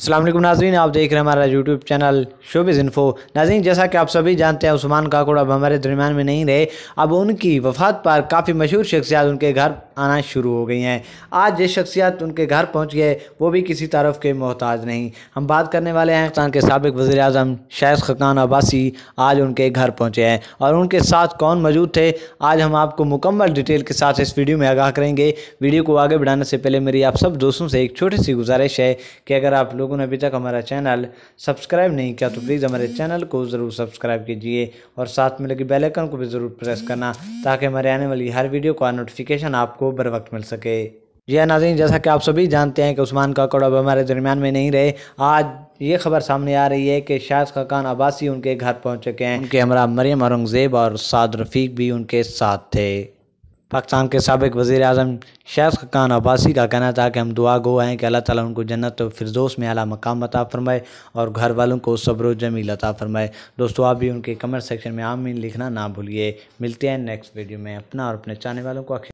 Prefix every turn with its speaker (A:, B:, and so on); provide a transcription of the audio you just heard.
A: असलम नाजरीन आप देख रहे हैं हमारा यूट्यूब चैनल शोबिज़ इन्फो नाजीन जैसा कि आप सभी जानते हैं उस्मान काकुड़ अब हमारे दरमियान में नहीं रहे अब उनकी वफात पर काफ़ी मशहूर शख्सियात उनके घर आना शुरू हो गई हैं आज ये शख्सियत उनके घर पहुँच गए वो भी किसी तरफ के मोहताज नहीं हम बात करने वाले हैं पाकिस्तान के सबक वज़ी अजम शेख खकान अब्बासी आज उनके घर पहुँचे हैं और उनके साथ कौन मौजूद थे आज हम आपको मुकम्मल डिटेल के साथ इस वीडियो में आगाह करेंगे वीडियो को आगे बढ़ाने से पहले मेरी आप सब दोस्तों से एक छोटी सी गुजारिश है कि अगर आप लोगों ने अभी तक हमारा चैनल सब्सक्राइब नहीं किया तो प्लीज़ हमारे चैनल को ज़रूर सब्सक्राइब कीजिए और साथ में लगे बेलकन को भी ज़रूर प्रेस करना ताकि हमारे आने वाली हर वीडियो का नोटिफिकेशन आपको बर वक्त मिल सके जी नाजीन जैसा कि आप सभी जानते हैं कि उस्मान काकड़ अब हमारे दरमियान में नहीं रहे आज ये खबर सामने आ रही है कि शाज खान अब्बासी उनके घर पहुंच चुके हैं उनके हमारा मरियम औरंगज़ेब और साद रफ़ीक भी उनके साथ थे पाकिस्तान के सबक वज़ी अजम शाह खान अब्बासी का कहना था कि हम दुआ गो हैं कि अल्लाह ताला उनको जन्नत तो फिरदोस में अला मकाम अता फ़रमाए और घर वालों को सब्र जमील अता फ़रमाए दोस्तों आप भी उनके कमेंट सेक्शन में आमीन लिखना ना भूलिए मिलते हैं नेक्स्ट वीडियो में अपना और अपने चाहने वालों को